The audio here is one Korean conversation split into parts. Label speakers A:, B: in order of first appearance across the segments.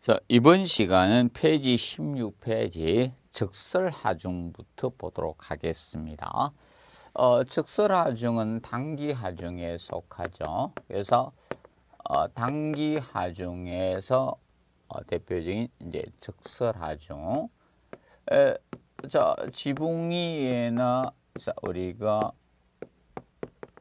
A: 자, 이번 시간은 페이지 16페이지 적설하중부터 보도록 하겠습니다. 어, 적설하중은 단기하중에 속하죠. 그래서 어, 단기하중에서 어, 대표적인 이제 적설하중. 에, 자, 지붕이나 자, 우리가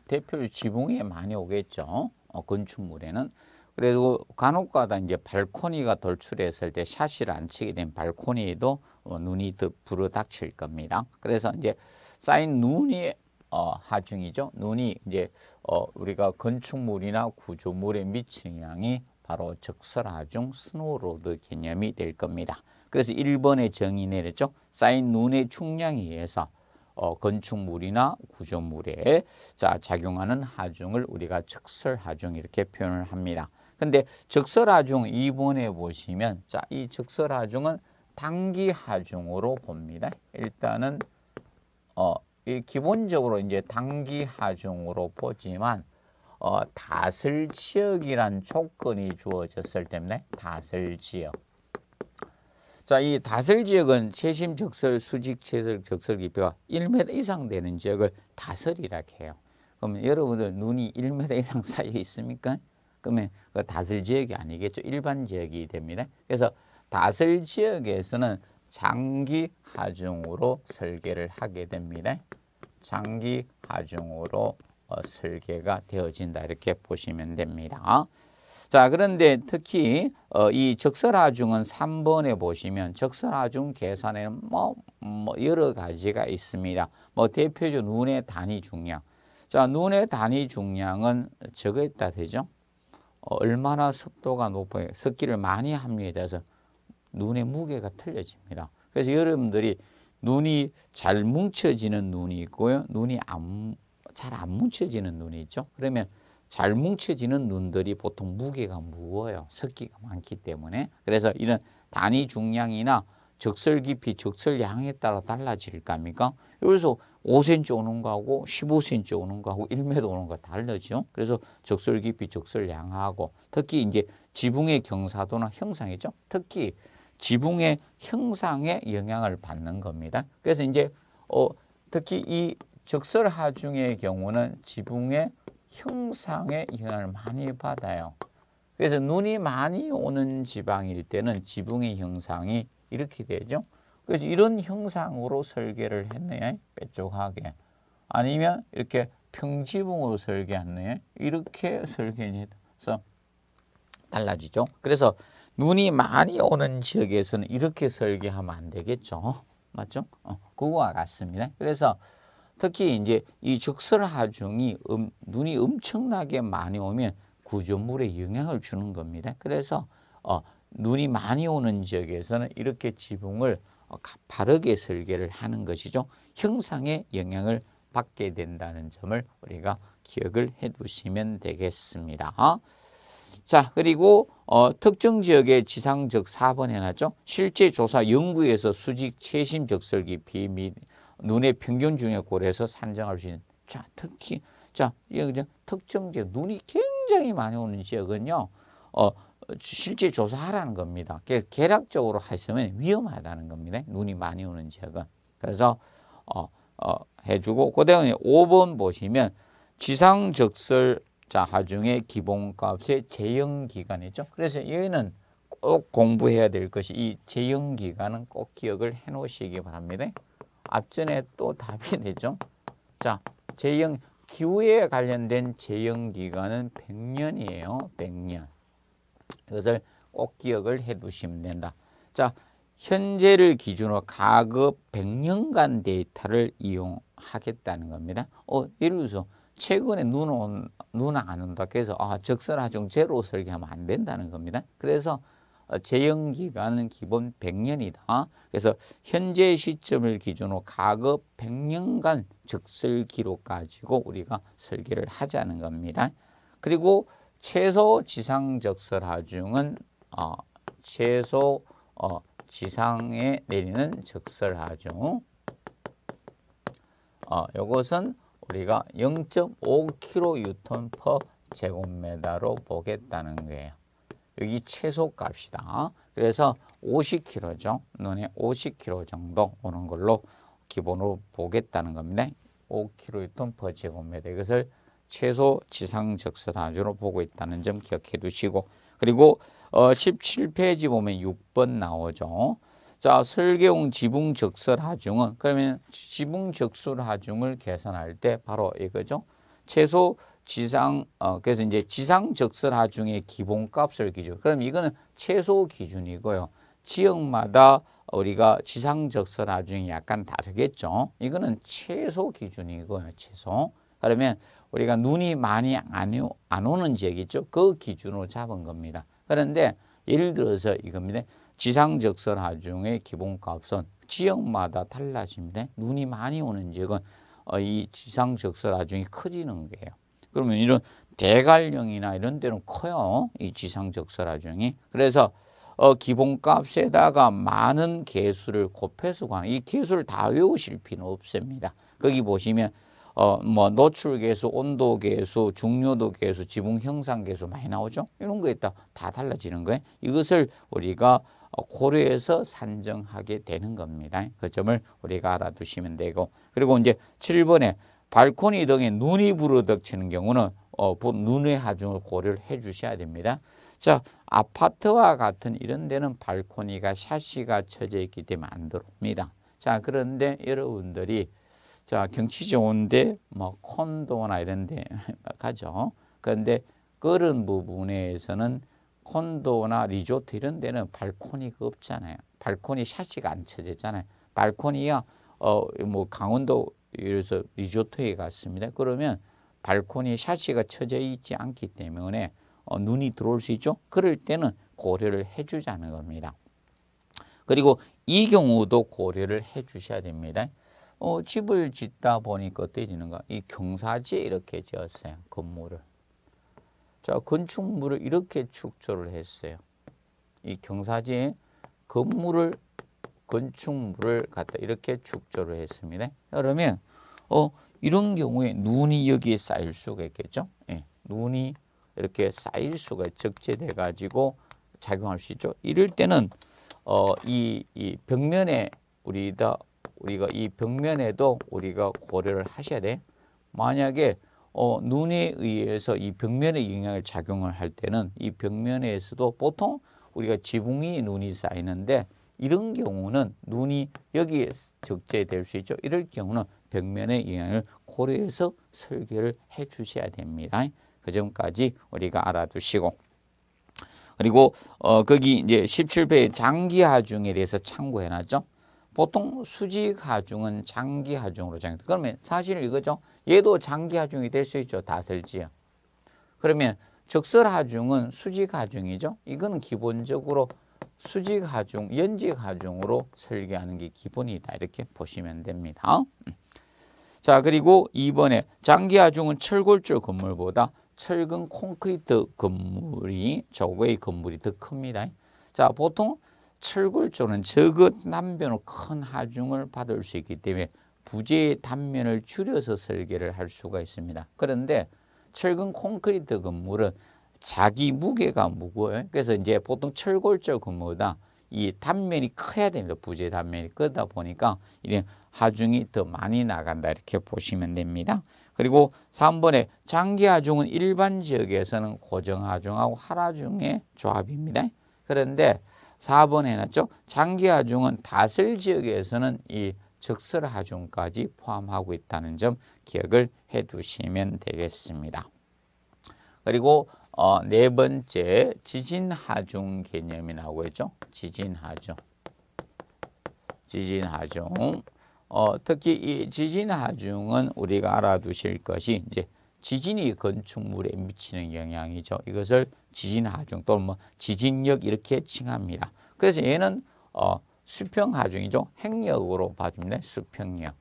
A: 대표 지붕에 많이 오겠죠. 어, 건축물에는 그리고 그 간혹가다 이제 발코니가 돌출했을 때 샷을 안 치게 된 발코니도 에 어, 눈이 더 부르닥칠 겁니다. 그래서 이제 쌓인 눈이 어, 하중이죠. 눈이 이제 어, 우리가 건축물이나 구조물에 미치는 양이 바로 적설하중 스노우로드 개념이 될 겁니다. 그래서 1번의 정의 내렸죠. 쌓인 눈의 충량에 의해서 어, 건축물이나 구조물에 자, 작용하는 하중을 우리가 적설하중 이렇게 표현을 합니다. 근데 적설하중 2번에 보시면 자, 이 적설하중은 단기하중으로 봅니다. 일단은 어, 이 기본적으로 이제 단기하중으로 보지만 어, 다슬 지역이란 조건이 주어졌을 때문에 다슬 지역. 자, 이 다슬 지역은 최심 적설, 수직 채설, 적설 깊이가 1m 이상 되는 지역을 다슬이라고 해요. 그럼 여러분들 눈이 1m 이상 쌓여 있습니까? 그러면 그 다슬 지역이 아니겠죠. 일반 지역이 됩니다. 그래서 다슬 지역에서는 장기 하중으로 설계를 하게 됩니다. 장기 하중으로 어, 설계가 되어진다 이렇게 보시면 됩니다. 자 그런데 특히 어, 이 적설하중은 3번에 보시면 적설하중 계산에는 뭐, 뭐, 여러 가지가 있습니다. 뭐 대표적 눈의 단위 중량. 자 눈의 단위 중량은 적었다 되죠. 얼마나 습도가 높아요. 습기를 많이 함유에 해서 눈의 무게가 틀려집니다. 그래서 여러분들이 눈이 잘 뭉쳐지는 눈이 있고요. 눈이 잘 안 뭉쳐지는 눈이 있죠. 그러면 잘 뭉쳐지는 눈들이 보통 무게가 무거워요. 습기가 많기 때문에. 그래서 이런 단위 중량이나 적설 깊이, 적설 양에 따라 달라질 겁니까? 그래서 5cm 오는 거하고 15cm 오는 거하고 1m 오는 거 다르죠. 그래서 적설 깊이, 적설 양하고 특히 이제 지붕의 경사도나 형상이죠. 특히 지붕의 형상에 영향을 받는 겁니다. 그래서 이제 어, 특히 이 적설 하중의 경우는 지붕의 형상에 영향을 많이 받아요. 그래서 눈이 많이 오는 지방일 때는 지붕의 형상이 이렇게 되죠. 그래서 이런 형상으로 설계를 했네. 빼쪽하게. 아니면 이렇게 평지붕으로 설계했네. 이렇게 설계 해서 달라지죠. 그래서 눈이 많이 오는 지역에서는 이렇게 설계하면 안 되겠죠. 맞죠? 어, 그거와 같습니다. 그래서 특히 이제 이 적설하중이 음, 눈이 엄청나게 많이 오면 구조물에 영향을 주는 겁니다. 그래서 어, 눈이 많이 오는 지역에서는 이렇게 지붕을 어, 바르게 설계를 하는 것이죠. 형상에 영향을 받게 된다는 점을 우리가 기억을 해 두시면 되겠습니다. 자 그리고 어, 특정 지역의 지상적 4번 해놨죠. 실제 조사 연구에서 수직 최신 적설기 비밀 눈의 평균 중력 골에서 산정할 수 있는 자 특히 자 특정 지역 눈이 굉장히 많이 오는 지역은요. 어, 실제 조사하라는 겁니다. 계략적으로 하시면 위험하다는 겁니다. 눈이 많이 오는 지역은. 그래서 어, 어, 해주고 그다음에 5번 보시면 지상적설 자하중의 기본값의 제형기간이죠. 그래서 여기는 꼭 공부해야 될 것이 이 제형기간은 꼭 기억을 해놓으시기 바랍니다. 앞전에 또 답이 되죠. 자, 제형 기후에 관련된 제형기간은 100년이에요. 100년. 이것을 꼭 기억을 해 두시면 된다. 자, 현재를 기준으로 과거 100년간 데이터를 이용하겠다는 겁니다. 어, 예를 들어서 최근에 눈 온, 눈안 온다. 그래서 아, 적설하중 제로 설계하면 안 된다는 겁니다. 그래서 어, 재형 기간은 기본 100년이다. 그래서 현재 시점을 기준으로 과거 100년간 적설 기록 가지고 우리가 설계를 하자는 겁니다. 그리고 최소 지상 적설 하중은 어, 최소 어, 지상에 내리는 적설 하중. 어, 이것은 우리가 0.5kN 유 e r 제곱미터로 보겠다는 거예요. 여기 최소 값이다. 그래서 50kg죠. 눈에 50kg 정도 오는 걸로 기본으로 보겠다는 겁니다. 5kN per 제곱미터. 이것을 최소 지상적선 안주로 보고 있다는 점 기억해 두시고 그리고 어 17페이지 보면 6번 나오죠. 자, 설계용 지붕 적설 하중은 그러면 지붕 적설 하중을 계산할 때 바로 이거죠. 최소 지상 어 그래서 이제 지상 적설 하중의 기본값을 기준. 그럼 이거는 최소 기준이고요. 지역마다 우리가 지상 적설 하중이 약간 다르겠죠. 이거는 최소 기준이고요. 최소. 그러면 우리가 눈이 많이 안, 오는 지역이죠. 그 기준으로 잡은 겁니다. 그런데 예를 들어서 이겁니다. 지상적선 하중의 기본값은 지역마다 달라집니다. 눈이 많이 오는 지역은 어, 이 지상적선 하중이 커지는 거예요. 그러면 이런 대관령이나 이런 데는 커요. 이 지상적선 하중이. 그래서 어, 기본값에다가 많은 개수를 곱해서 구하는 이 개수를 다 외우실 필요는 없습니다. 거기 보시면 어, 뭐 노출 계수, 온도 계수, 중요도 계수, 지붕 형상 계수 많이 나오죠. 이런 거에 따다 달라지는 거예요. 이것을 우리가 어, 고려해서 산정하게 되는 겁니다. 그 점을 우리가 알아두시면 되고 그리고 이제 7번에 발코니 등에 눈이 부어덕치는 경우는 어, 눈의 하중을 고려를 해 주셔야 됩니다. 자, 아파트와 같은 이런 데는 발코니가 샤시가 쳐져 있기 때문에 안 들어옵니다. 자, 그런데 여러분들이 자 경치 좋은데 뭐 콘도나 이런데 가죠. 그런데 그런 부분에서는 콘도나 리조트 이런 데는 발코니가 없잖아요. 발코니 샷이가 안 쳐졌잖아요. 발코니야 어뭐 강원도 이래서 리조트에 갔습니다. 그러면 발코니 샷이가 쳐져 있지 않기 때문에 어, 눈이 들어올 수 있죠. 그럴 때는 고려를 해주자는 겁니다. 그리고 이 경우도 고려를 해주셔야 됩니다. 어, 집을 짓다 보니까 어떻게 되는가? 이 경사지에 이렇게 지었어요. 건물을. 자, 건축물을 이렇게 축조를 했어요. 이 경사지에 건물을, 건축물을 갖다 이렇게 축조를 했습니다. 그러면, 어, 이런 경우에 눈이 여기에 쌓일 수가 있겠죠? 예, 눈이 이렇게 쌓일 수가 적재돼 가지고 작용할 수 있죠. 이럴 때는 어, 이, 이 벽면에 우리가 우리가 이 벽면에도 우리가 고려를 하셔야 돼. 만약에 어, 눈에 의해서 이 벽면에 영향을 작용을 할 때는 이 벽면에서도 보통 우리가 지붕이 눈이 쌓이는데 이런 경우는 눈이 여기에 적재될 수 있죠. 이럴 경우는 벽면의 영향을 고려해서 설계를 해 주셔야 됩니다. 그 점까지 우리가 알아두시고 그리고 어, 거기 이제 17페이지 장기하중에 대해서 참고해 놨죠. 보통 수직하중은 장기하중으로 정해 그러면 사실 이거죠. 얘도 장기하중이 될 수 있죠. 다슬지요. 그러면 적설하중은 수직하중이죠. 이거는 기본적으로 수직하중, 연직하중으로 설계하는 게 기본이다. 이렇게 보시면 됩니다. 자, 그리고 2번에 장기하중은 철골줄 건물보다 철근 콘크리트 건물이 저거의 건물이 더 큽니다. 자, 보통 철골조는 적은 남변으로 큰 하중을 받을 수 있기 때문에 부재의 단면을 줄여서 설계를 할 수가 있습니다. 그런데 철근 콘크리트 건물은 자기 무게가 무거워요. 그래서 이제 보통 철골조 건물보다 이 단면이 커야 됩니다. 부재 단면이 크다 보니까 이런 하중이 더 많이 나간다 이렇게 보시면 됩니다. 그리고 3번에 장기 하중은 일반 지역에서는 고정 하중하고 하라중의 조합입니다. 그런데 4번 해놨죠. 장기하중은 다슬 지역에서는 이 적설하중까지 포함하고 있다는 점 기억을 해두시면 되겠습니다. 그리고 어, 네 번째 지진하중 개념이 나고 있죠. 지진하중. 지진하중. 어, 특히 이 지진하중은 우리가 알아두실 것이 이제 지진이 건축물에 미치는 영향이죠. 이것을 지진 하중 또는 뭐 지진력 이렇게 칭합니다. 그래서 얘는 어, 수평 하중이죠. 행력으로 봐줍니다. 수평력.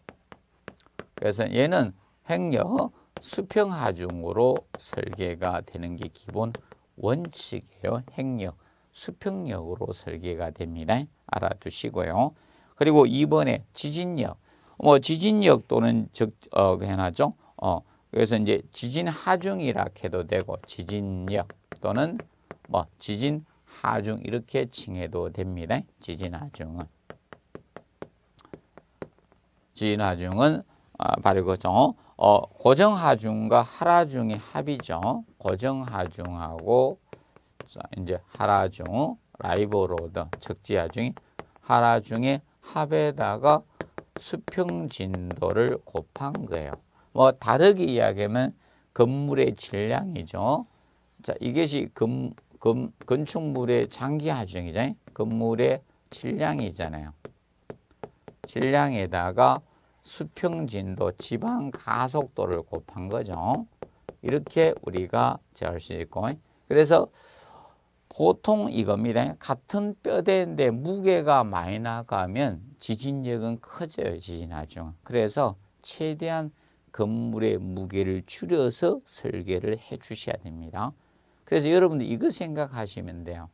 A: 그래서 얘는 행력 수평 하중으로 설계가 되는 게 기본 원칙이에요. 행력 수평력으로 설계가 됩니다. 알아두시고요. 그리고 2번에 지진력. 뭐 지진력 또는 적, 어, 그 해놨죠. 어, 그래서 이제 지진 하중이라 해도 되고 지진력 또는 뭐 지진 하중 이렇게 칭해도 됩니다. 지진 하중은 지진 하중은 아, 바로 그죠. 어, 고정 하중과 하라중의 합이죠. 고정 하중하고 이제 하라중, 라이브로드, 적지 하중이 하라중의 합에다가 수평 진도를 곱한 거예요. 뭐 다르게 이야기하면 건물의 질량이죠. 자, 이것이 금, 금, 건축물의 장기 하중이잖아요. 건물의 질량이잖아요. 질량에다가 수평 진도, 지방 가속도를 곱한 거죠. 이렇게 우리가 재할 수 있고 그래서 보통 이겁니다. 같은 뼈대인데 무게가 많이 나가면 지진력은 커져요. 지진하중. 그래서 최대한 건물의 무게를 줄여서 설계를 해 주셔야 됩니다. 그래서 여러분들 이거 생각하시면 돼요.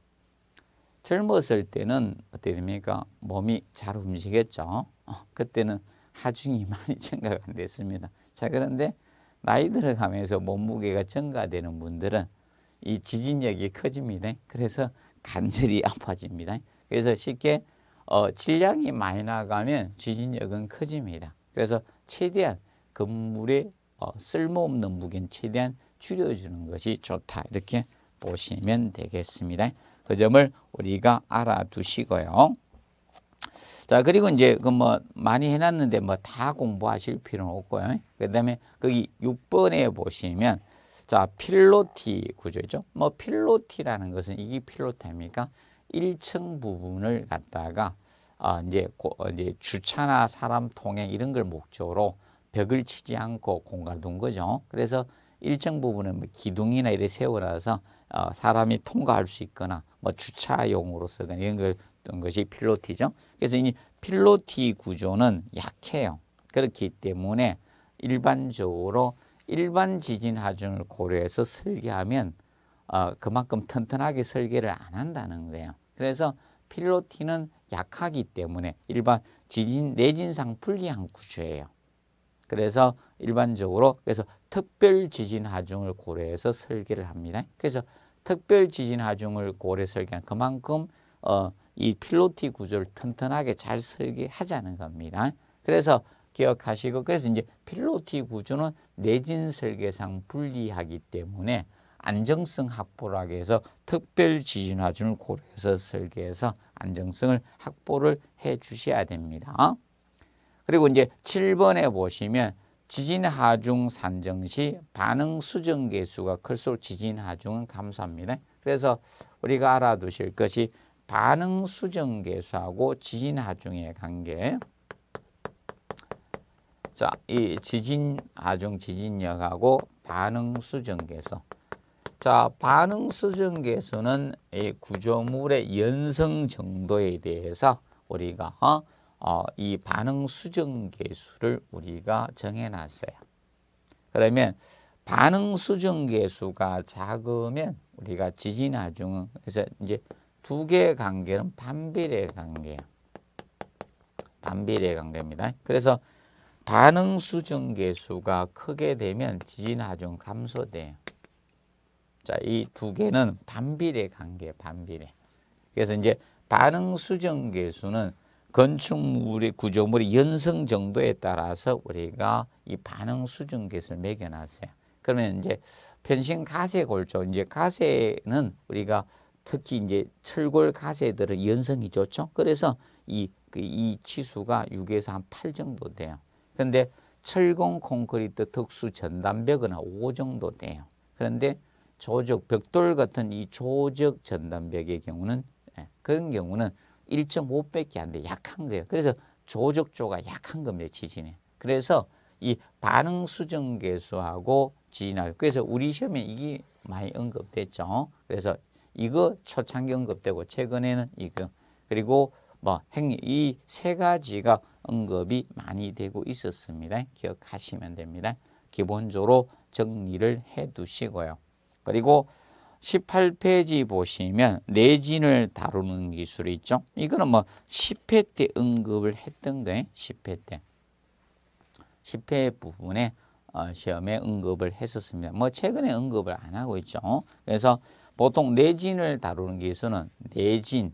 A: 젊었을 때는 어떻게 됩니까? 몸이 잘 움직였죠. 어, 그때는 하중이 많이 증가가 안 됐습니다. 자 그런데 나이 들어가면서 몸무게가 증가되는 분들은 이 지진력이 커집니다. 그래서 관절이 아파집니다. 그래서 쉽게 어, 질량이 많이 나가면 지진력은 커집니다. 그래서 최대한 건물에 어, 쓸모없는 무게는 최대한 줄여주는 것이 좋다. 이렇게 보시면 되겠습니다. 그 점을 우리가 알아두시고요. 자, 그리고 이제 그 뭐 많이 해놨는데 뭐 다 공부하실 필요는 없고요. 그 다음에 거기 6번에 보시면 자, 필로티 구조죠. 뭐 필로티라는 것은 이게 필로티입니까? 1층 부분을 갖다가 어, 이제, 고, 어, 이제 주차나 사람 통행 이런 걸 목적으로 벽을 치지 않고 공간 을둔 거죠. 그래서 일정 부분은 뭐 기둥이나 이래 세워놔서 어, 사람이 통과할 수 있거나 뭐 주차용으로 쓰거나 이런 것이 필로티죠. 그래서 이 필로티 구조는 약해요. 그렇기 때문에 일반적으로 일반 지진 하중을 고려해서 설계하면 어, 그만큼 튼튼하게 설계를 안 한다는 거예요. 그래서 필로티는 약하기 때문에 일반 지진 내진상 불리한 구조예요. 그래서 일반적으로 그래서 특별 지진 하중을 고려해서 설계를 합니다. 그래서 특별 지진 하중을 고려 설계한 그만큼 어, 이 필로티 구조를 튼튼하게 잘 설계하자는 겁니다. 그래서 기억하시고 그래서 이제 필로티 구조는 내진 설계상 불리하기 때문에 안정성 확보라고 해서 특별 지진 하중을 고려해서 설계해서 안정성을 확보를 해 주셔야 됩니다. 그리고 이제 7번에 보시면 지진 하중 산정 시 반응 수정 개수가 클수록 지진 하중은 감소합니다. 그래서 우리가 알아두실 것이 반응 수정 계수하고 지진 하중의 관계. 자, 이 지진 하중 지진력하고 반응 수정 계수. 자, 반응 수정 계수는 이 구조물의 연성 정도에 대해서 우리가 어? 어, 이 반응 수정 계수를 우리가 정해놨어요. 그러면 반응 수정 계수가 작으면 우리가 지진하중은 그래서 이제 두 개의 관계는 반비례 관계예요. 반비례 관계입니다. 그래서 반응 수정 계수가 크게 되면 지진하중 감소돼요. 자, 이 두 개는 반비례 관계, 반비례. 그래서 이제 반응 수정 계수는 건축물의 구조물의 연성 정도에 따라서 우리가 이 반응 수준 계수를 매겨놨어요. 그러면 이제 편신 가세 골조 이제 가세는 우리가 특히 이제 철골 가세들은 연성이 좋죠. 그래서 이, 그 이 치수가 6에서 한 8 정도 돼요. 근데 철공 콘크리트 특수 전담벽은 5 정도 돼요. 그런데 조적 벽돌 같은 이 조적 전담벽의 경우는 예, 그런 경우는 1.5밖에 안 돼. 약한 거예요. 그래서 조적조가 약한 겁니다. 지진에 그래서 이 반응 수정 계수하고 지진하고 그래서 우리 시험에 이게 많이 언급됐죠. 그래서 이거 초창기 언급되고 최근에는 이거 그리고 뭐 행 이 세 가지가 언급이 많이 되고 있었습니다. 기억하시면 됩니다. 기본적으로 정리를 해 두시고요. 그리고 18페이지 보시면 내진을 다루는 기술이 있죠. 이거는 뭐 10회 때 언급을 했던 거예요. 10회 때. 10회 부분에 어, 시험에 언급을 했었습니다. 뭐 최근에 언급을 안 하고 있죠. 그래서 보통 내진을 다루는 기술은 내진,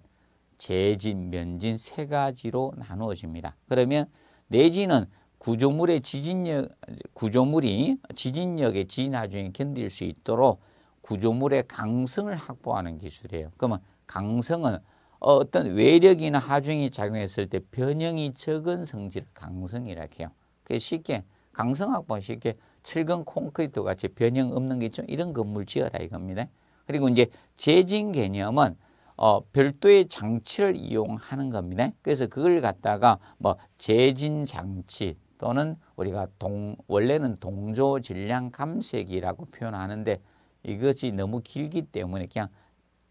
A: 재진, 면진 세 가지로 나누어집니다. 그러면 내진은 구조물의 지진력, 구조물이 지진력의 진화중에 견딜 수 있도록 구조물의 강성을 확보하는 기술이에요. 그러면 강성은 어떤 외력이나 하중이 작용했을 때 변형이 적은 성질 강성이라 해요. 그 쉽게 강성 확보는 쉽게 7근 콘크리트 같이 변형 없는 게좀 이런 건물 지어라 이겁니다. 그리고 이제 재진 개념은 어, 별도의 장치를 이용하는 겁니다. 그래서 그걸 갖다가 뭐 재진 장치 또는 우리가 동, 원래는 동조 질량 감색이라고 표현하는데 이것이 너무 길기 때문에 그냥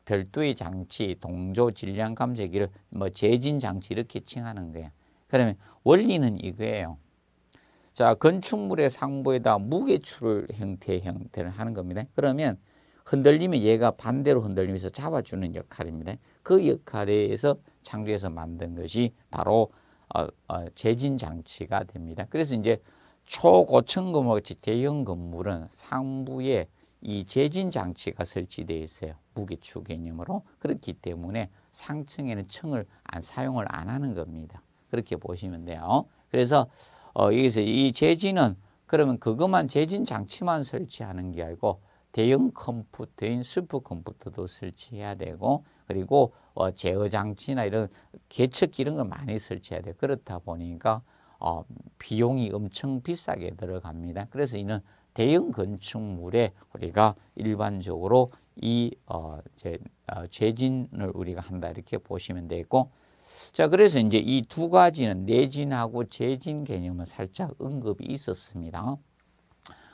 A: 별도의 장치, 동조, 질량 감재기를 뭐 재진 장치 이렇게 칭하는 거예요. 그러면 원리는 이거예요. 자, 건축물의 상부에다 무게추를 형태 형태를 하는 겁니다. 그러면 흔들리면 얘가 반대로 흔들리면서 잡아주는 역할입니다. 그 역할에서 창조해서 만든 것이 바로 어, 어, 재진 장치가 됩니다. 그래서 이제 초고층 건물 같이 대형 건물은 상부에 이 재진 장치가 설치되어 있어요. 무기축 개념으로. 그렇기 때문에 상층에는 층을 안, 사용을 안 하는 겁니다. 그렇게 보시면 돼요. 그래서 어, 여기서 이 재진은 그러면 그것만 재진 장치만 설치하는 게 아니고 대형 컴퓨터인 슈퍼 컴퓨터도 설치해야 되고 그리고 어, 제어 장치나 이런 개척 이런 걸 많이 설치해야 돼요. 그렇다 보니까 어, 비용이 엄청 비싸게 들어갑니다. 그래서 이는 대형 건축물에 우리가 일반적으로 이 어, 제, 어, 재진을 우리가 한다 이렇게 보시면 되고 겠자 그래서 이제 이 두 가지는 내진하고 재진 개념은 살짝 언급이 있었습니다.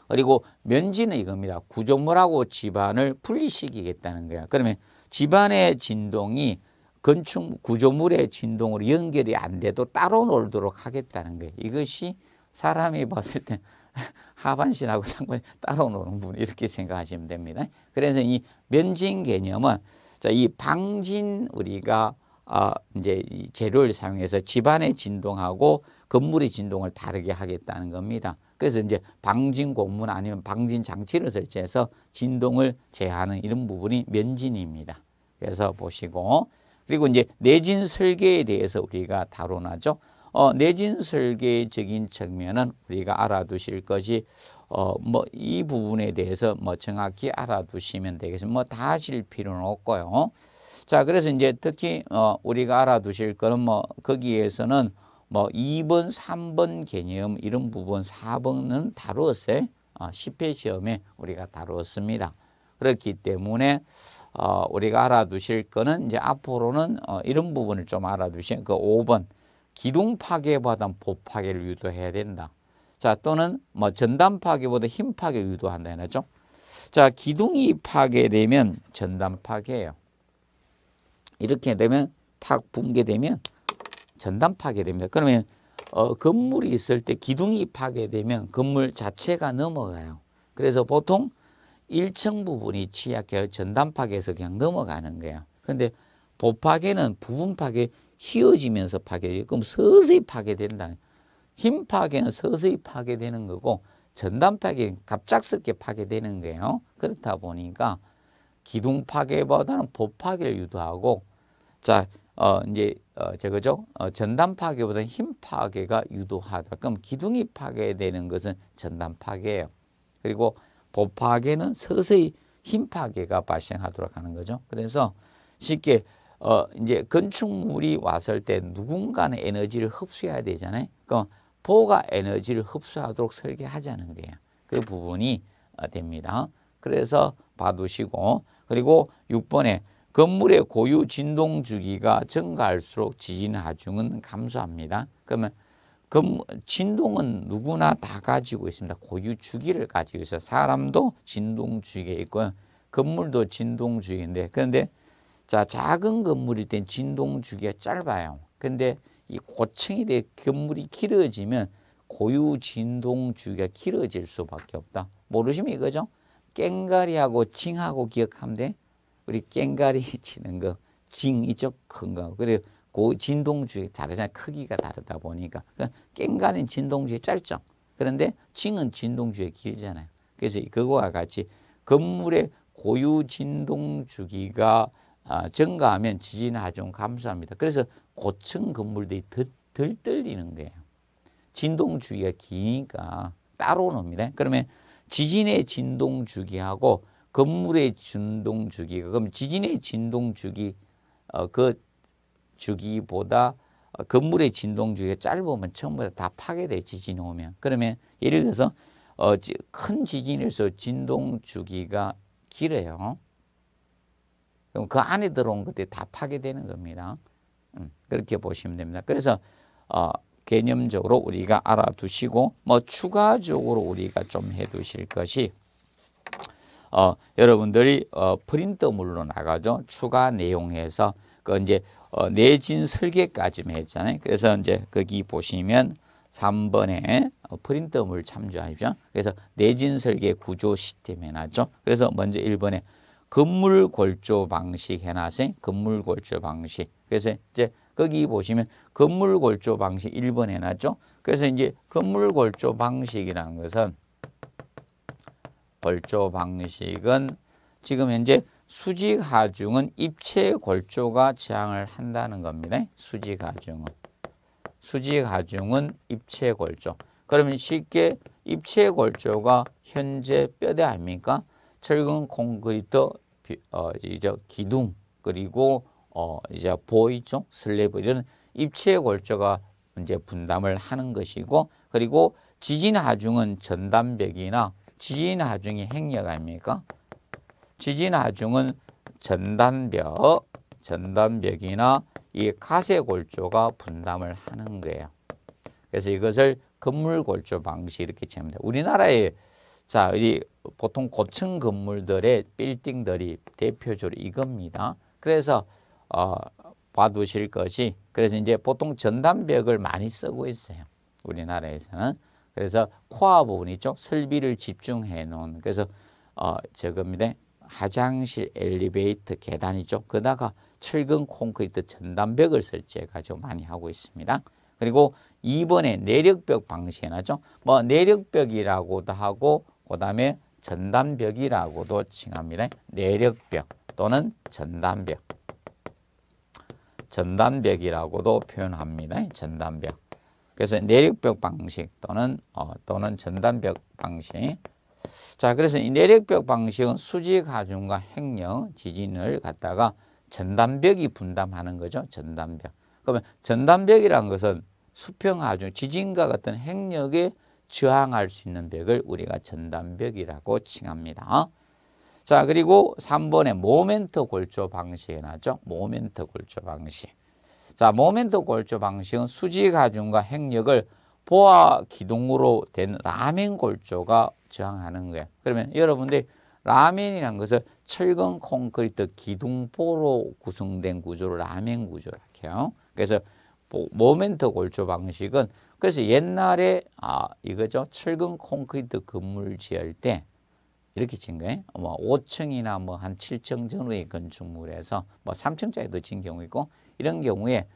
A: 그리고 면진은 이겁니다. 구조물하고 집안을 분리시키겠다는 거야. 그러면 집안의 진동이 건축 구조물의 진동으로 연결이 안 돼도 따로 놀도록 하겠다는 거예요. 이것이 사람이 봤을 때 하반신하고 상반신 따로노는 부분 이렇게 생각하시면 됩니다. 그래서 이 면진 개념은 자, 이 방진 우리가 어, 이제 이 재료를 사용해서 집안의 진동하고 건물의 진동을 다르게 하겠다는 겁니다. 그래서 이제 방진 공문 아니면 방진 장치를 설치해서 진동을 제하는 이런 부분이 면진입니다. 그래서 보시고 그리고 이제 내진 설계에 대해서 우리가 다뤄나죠. 어, 내진 설계적인 측면은 우리가 알아두실 것이 어, 뭐 이 부분에 대해서 뭐 정확히 알아두시면 되겠습니다. 뭐다 하실 필요는 없고요. 자, 그래서 이제 특히 어, 우리가 알아두실 거는 뭐 거기에서는 뭐 2번, 3번 개념 이런 부분 4번은 다루었어요. 어, 10회 시험에 우리가 다루었습니다. 그렇기 때문에 어, 우리가 알아두실 거는 이제 앞으로는 어, 이런 부분을 좀 알아두시면 그 5번 기둥 파괴보다보 파괴를 유도해야 된다. 자, 또는 뭐 전담 파괴보다 힘 파괴 유도한다 이거죠. 자, 기둥이 파괴되면 전담 파괴예요. 이렇게 되면 탁 붕괴되면 전담 파괴됩니다. 그러면 어, 건물이 있을 때 기둥이 파괴되면 건물 자체가 넘어가요. 그래서 보통 1층 부분이 취약해요. 전담 파괴에서 그냥 넘어가는 거야. 근데 보파괴는 부분 파괴 휘어지면서 파괴되고 그럼 서서히 파괴된다. 힘 파괴는 서서히 파괴되는 거고 전단 파괴는 갑작스럽게 파괴되는 거예요. 그렇다 보니까 기둥 파괴보다는 보 파괴를 유도하고 자 어, 이제 어, 저거죠. 어, 전단 파괴보다는 힘 파괴가 유도하다. 그럼 기둥이 파괴되는 것은 전단 파괴예요. 그리고 보 파괴는 서서히 힘 파괴가 발생하도록 하는 거죠. 그래서 쉽게 어, 이제 건축물이 왔을 때 누군가는 에너지를 흡수해야 되잖아요. 그럼 그러니까 보가 에너지를 흡수하도록 설계하자는 거예요. 그 부분이 어, 됩니다. 그래서 봐두시고 그리고 6번에 건물의 고유 진동 주기가 증가할수록 지진 하중은 감소합니다. 그러면 금, 진동은 누구나 다 가지고 있습니다. 고유 주기를 가지고 있어요. 사람도 진동 주기에 있고 요 건물도 진동 주기인데 그런데 자, 작은 건물일 땐 진동 주기가 짧아요. 근데 이 고층이 돼 건물이 길어지면 고유 진동 주기가 길어질 수밖에 없다. 모르시면 이거죠? 깽가리하고 징하고 기억하면 돼. 우리 깽가리 치는 거, 징 있죠? 큰 거. 그래 고 진동 주기 다르잖아. 크기가 다르다 보니까. 그러니까 깽가리는 진동 주기 짧죠. 그런데 징은 진동 주기 길잖아요. 그래서 그거와 같이 건물의 고유 진동 주기가 아, 증가하면 지진 하중 감소합니다. 그래서 고층 건물들이 덜, 덜 떨리는 거예요. 진동 주기가 기니까 따로 놉니다. 그러면 지진의 진동 주기하고 건물의 진동 주기가 그럼 지진의 진동 주기 어, 그 주기보다 건물의 진동 주기가 짧으면 처음부터 다 파괴돼 지진 오면 그러면 예를 들어서 어, 큰지진에서 진동 주기가 길어요. 그럼 그 안에 들어온 것들이 다 파괴되는 겁니다. 음, 그렇게 보시면 됩니다. 그래서 어, 개념적으로 우리가 알아두시고 뭐 추가적으로 우리가 좀 해두실 것이 어, 여러분들이 어, 프린터물로 나가죠. 추가 내용해서 그 이제 어, 내진 설계까지 했잖아요. 그래서 이제 거기 보시면 3번에 어, 프린터물 참조하십시오. 그래서 내진 설계 구조 시스템 해놨죠. 그래서 먼저 1번에 건물 골조 방식 해놨어요. 건물 골조 방식. 그래서 이제 거기 보시면 건물 골조 방식 1번 해놨죠. 그래서 이제 건물 골조 방식이란 것은 골조 방식은 지금 현재 수직 하중은 입체 골조가 저항을 한다는 겁니다. 수직 하중은. 수직 하중은 입체 골조. 그러면 쉽게 입체 골조가 현재 뼈대 아닙니까? 철근 콘크리트 어, 이제 기둥 그리고 어, 이제 보이죠 슬래브 이런 입체 골조가 이제 분담을 하는 것이고 그리고 지진 하중은 전단벽이나 지진 하중이 행력 아닙니까? 지진 하중은 전단벽, 전단벽이나 이 가세 골조가 분담을 하는 거예요. 그래서 이것을 건물 골조 방식 이렇게 칩니다. 우리나라에 자, 우리 보통 고층 건물들의 빌딩들이 대표적으로 이겁니다. 그래서 어, 봐두실 것이 그래서 이제 보통 전담벽을 많이 쓰고 있어요. 우리나라에서는 그래서 코어 부분 있죠. 설비를 집중해 놓은 그래서 어, 저겁니다. 화장실 엘리베이터 계단이죠. 그다가 철근 콘크리트 전담벽을 설치해 가지고 많이 하고 있습니다. 그리고 2번에 내력벽 방식해놨죠. 뭐 내력벽이라고도 하고 그다음에 전단벽이라고도 칭합니다. 내력벽 또는 전단벽. 전단벽이라고도 표현합니다. 전단벽. 그래서 내력벽 방식 또는 어, 또는 전단벽 방식. 자, 그래서 이 내력벽 방식은 수지 가중과 행령 지진을 갖다가 전단벽이 분담하는 거죠. 전단벽. 그러면 전단벽이라는 것은 수평 하중 지진과 같은 행력의 저항할 수 있는 벽을 우리가 전단벽이라고 칭합니다. 자 그리고 3번에 모멘트 골조 방식이 나죠. 모멘트 골조 방식. 자 모멘트 골조 방식은 수지 가중과 행력을 보아 기둥으로 된 라멘 골조가 저항하는 거예요. 그러면 여러분들 라멘이란 것을 철근 콘크리트 기둥포로 구성된 구조를 라멘 구조라 해요. 그래서 모멘트 골조 방식은 그래서 옛날에 아 이거죠 철근 콘크리트 건물 지을 때 이렇게 진 거예요. 뭐 5층이나 뭐 한 7층 전후의 건축물에서 뭐 3층짜리도 진 경우 있고 이런 경우에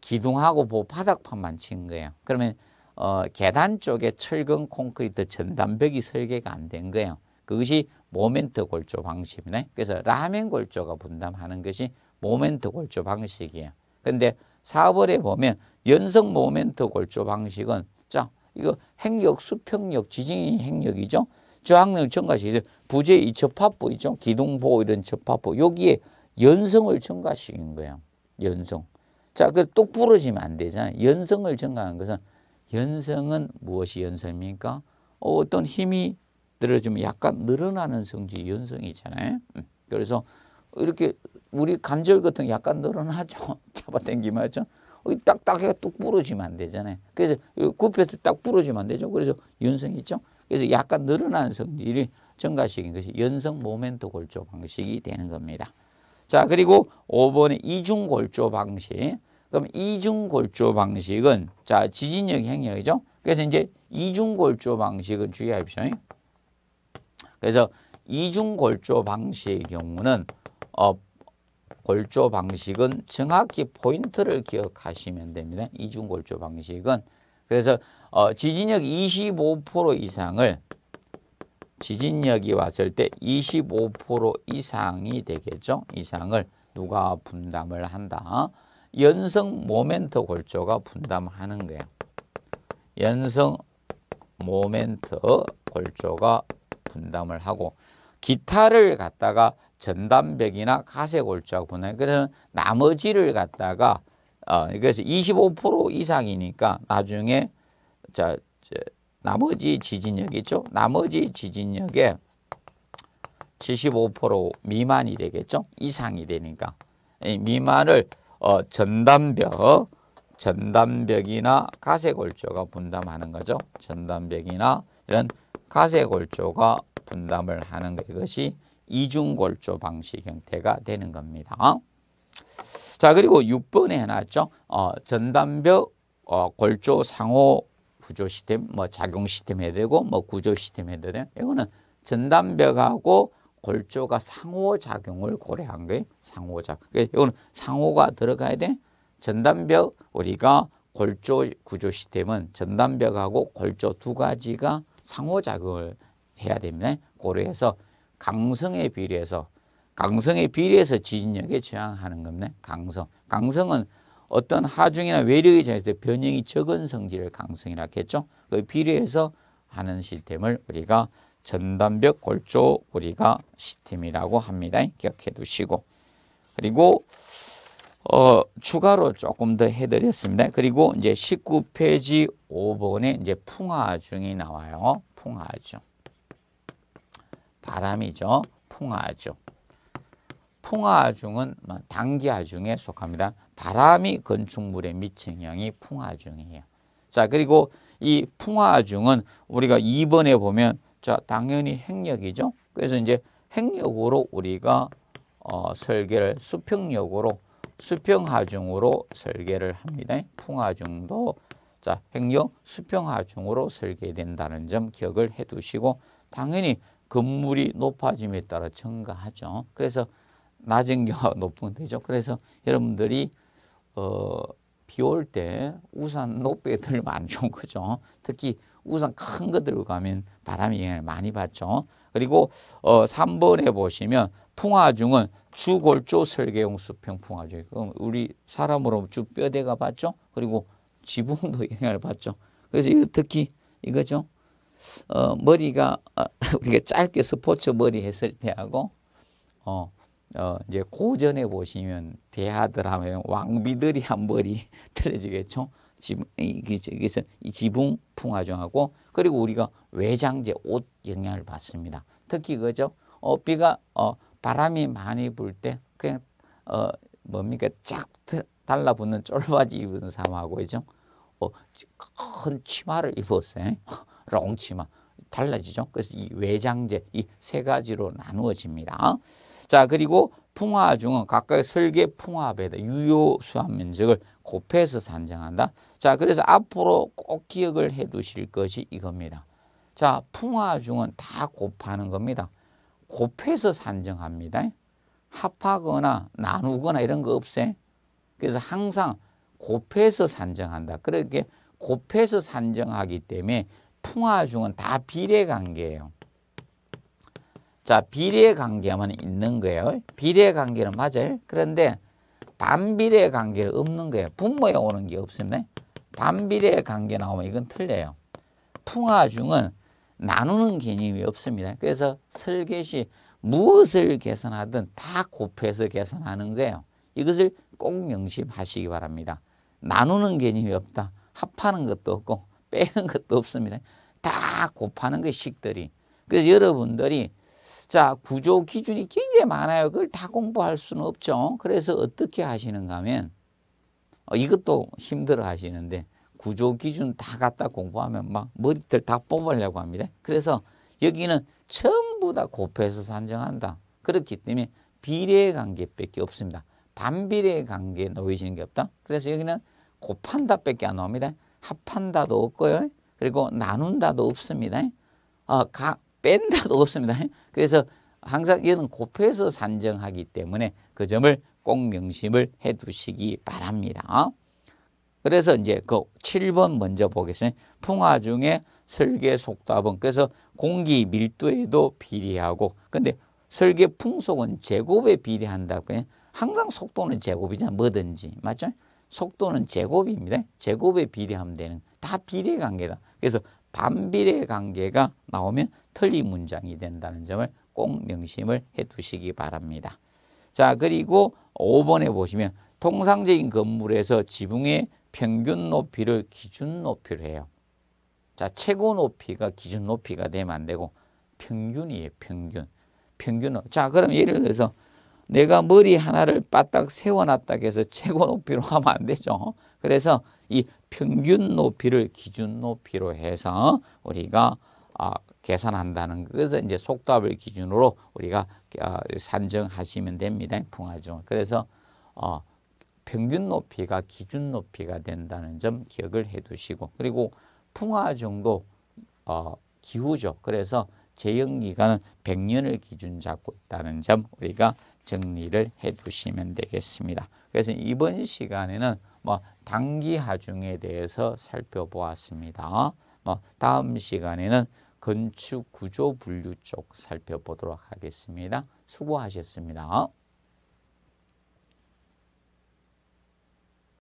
A: 기둥하고 보 바닥판만 친 거예요. 그러면 어, 계단 쪽에 철근 콘크리트 전단벽이 설계가 안 된 거예요. 그것이 모멘트 골조 방식이네. 그래서 라멘 골조가 분담하는 것이 모멘트 골조 방식이에요. 근데 4번에 보면 연성 모멘트 골조 방식은 자 이거 행력, 수평력, 지진이 행력이죠. 저항력 증가시키죠. 부재 이첩합부 있죠. 기둥보호 이런 접합부 여기에 연성을 증가시킨 거예요. 연성. 자, 그 똑 부러지면 안 되잖아요. 연성을 증가한 것은 연성은 무엇이 연성입니까? 어, 떤 힘이 들어주면 약간 늘어나는 성질 연성이잖아요. 음, 그래서 이렇게 우리 관절 같은 약간 늘어나죠. 잡아당기면 하죠. 딱딱해가 뚝 부러지면 안 되잖아요. 그래서 굽혀서 딱 부러지면 안 되죠. 그래서 연성 있죠. 그래서 약간 늘어난 성질이 증가시킨 것이 연성 모멘트 골조 방식이 되는 겁니다. 자 그리고 5번의 이중 골조 방식. 그럼 이중 골조 방식은 자 지진력 행위이죠. 그래서 이제 이중 골조 방식은 주의하십시오. 그래서 이중 골조 방식의 경우는 어, 골조 방식은 정확히 포인트를 기억하시면 됩니다. 이중 골조 방식은 그래서 어, 지진력 25% 이상을 지진력이 왔을 때 25% 이상이 되겠죠. 이상을 누가 분담을 한다. 연성 모멘트 골조가 분담하는 거예요. 연성 모멘트 골조가 분담을 하고 기타를 갖다가 전담벽이나 가세골자고 보는 그래서 나머지를 갖다가 어 그래서 25% 이상이니까 나중에 자, 자 나머지 지진력 이죠 나머지 지진력에 75% 미만이 되겠죠? 이상이 되니까 이 미만을 어, 전담벽, 어, 전담벽이나 가세골조가 분담하는 거죠. 전담벽이나 이런 가세골조가 분담을 하는 것, 이이중골조 방식 형태가 되는 겁니다. 자 그리고 6번에 해놨죠. 어, 전담벽 어, 골조 상호 구조 시스템, 뭐 작용 시스템 해 되고 뭐 구조 시스템 해 되고 이거는 전담벽하고 골조가 상호작용을 고려한 게 상호작용. 그러니까 이거는 상호가 들어가야 돼. 전담벽 우리가 골조 구조 시스템은 전담벽하고 골조 두 가지가 상호작용을 해야 됩니다. 고려해서 강성에 비례해서 강성에 비례해서 지진력에 저항하는 겁니다. 강성. 강성은 어떤 하중이나 외력이 정해서 변형이 적은 성질을 강성이라고 했죠. 그 비례해서 하는 시스템을 우리가 전담벽 골조 우리가 시스템이라고 합니다. 기억해 두시고 그리고 어, 추가로 조금 더 해드렸습니다. 그리고 이제 19페이지 5번에 이제 풍화중이 나와요. 풍화중. 바람이죠. 풍화중풍화중은 단기아중에 뭐 속합니다. 바람이 건축물에 미치는 영향이 풍화중이에요 자, 그리고 이풍화중은 우리가 2번에 보면 자, 당연히 핵력이죠. 그래서 이제 핵력으로 우리가 어, 설계를 수평력으로 수평하중으로 설계를 합니다. 풍하중도 자, 핵력 수평하중으로 설계된다는 점 기억을 해 두시고 당연히 건물이 높아짐에 따라 증가하죠. 그래서 낮은 경우가 높은 되죠. 그래서 여러분들이 어, 비 올 때 우산 높게 들면 안 좋은 거죠. 특히 우산 큰거 들고 가면 바람이 영향을 많이 받죠. 그리고 어, 3번에 보시면 풍화중은 주골조 설계용 수평 풍화중. 그럼 우리 사람으로 주 뼈대가 받죠. 그리고 지붕도 영향을 받죠. 그래서 이거 특히 이거죠. 어, 머리가 어, 우리가 짧게 스포츠 머리 했을 때하고 어, 어 이제 고전에 보시면 대하들 하면 왕비들이 한 머리 틀어지겠죠. 지붕 이기서 지붕 풍화종하고 그리고 우리가 외장재 옷 영향을 받습니다. 특히 그죠? 어, 비가 어, 바람이 많이 불 때 그냥 어, 뭡니까 쫙 달라붙는 쫄바지 입은 사람하고 그죠? 어, 큰 치마를 입었어요. 롱치마 그러니까 달라지죠. 그래서 이외장재이 세 가지로 나누어집니다. 자 그리고 풍화중은 각각 설계 풍화합에다 유효 수압 면적을 곱해서 산정한다. 자 그래서 앞으로 꼭 기억을 해두실 것이 이겁니다. 자 풍화중은 다 곱하는 겁니다. 곱해서 산정합니다. 합하거나 나누거나 이런 거 없애. 그래서 항상 곱해서 산정한다. 그렇게 그러니까 곱해서 산정하기 때문에 풍화중은 다 비례관계예요. 자, 비례관계만 있는 거예요. 비례관계는 맞아요. 그런데 반비례관계는 없는 거예요. 분모에 오는 게 없으면 반비례관계 나오면 이건 틀려요. 풍화중은 나누는 개념이 없습니다. 그래서 설계시 무엇을 계산하든 다 곱해서 계산하는 거예요. 이것을 꼭 명심하시기 바랍니다. 나누는 개념이 없다. 합하는 것도 없고 빼는 것도 없습니다. 다 곱하는 게 식들이. 그래서 여러분들이 자 구조 기준이 굉장히 많아요. 그걸 다 공부할 수는 없죠. 그래서 어떻게 하시는가 하면 어, 이것도 힘들어 하시는데 구조 기준 다 갖다 공부하면 막 머리털 다 뽑으려고 합니다. 그래서 여기는 전부 다 곱해서 산정한다. 그렇기 때문에 비례 관계밖에 없습니다. 반비례 관계 놓이시는 게 없다. 그래서 여기는 곱한다밖에 안 나옵니다. 합한다도 없고요. 그리고 나눈다도 없습니다. 어, 가, 뺀다도 없습니다. 그래서 항상 이는 곱해서 산정하기 때문에 그 점을 꼭 명심을 해 두시기 바랍니다. 그래서 이제 그 7번 먼저 보겠습니다. 풍화 중에 설계 속도합은 그래서 공기 밀도에도 비례하고 근데 설계 풍속은 제곱에 비례한다고 해요 항상 속도는 제곱이잖아 뭐든지 맞죠? 속도는 제곱입니다. 제곱에 비례하면 되는 다 비례 관계다. 그래서 반비례 관계가 나오면 틀린 문장이 된다는 점을 꼭 명심을 해 두시기 바랍니다. 자 그리고 5번에 보시면 통상적인 건물에서 지붕의 평균 높이를 기준 높이로 해요. 자 최고 높이가 기준 높이가 되면 안 되고 평균이에요. 평균. 평균자 그럼 예를 들어서 내가 머리 하나를 바닥 세워놨다 해서 최고 높이로 하면 안 되죠. 그래서 이 평균 높이를 기준 높이로 해서 우리가 아, 계산한다는 것은 이제 속도압을 기준으로 우리가 아, 산정하시면 됩니다. 풍화중. 그래서 어, 평균 높이가 기준 높이가 된다는 점 기억을 해 두시고 그리고 풍화중도 어, 기후죠. 그래서 제형기간은 100년을 기준 잡고 있다는 점 우리가 정리를 해 두시면 되겠습니다. 그래서 이번 시간에는 뭐 단기 하중에 대해서 살펴보았습니다. 뭐 다음 시간에는 건축 구조 분류 쪽 살펴보도록 하겠습니다. 수고하셨습니다.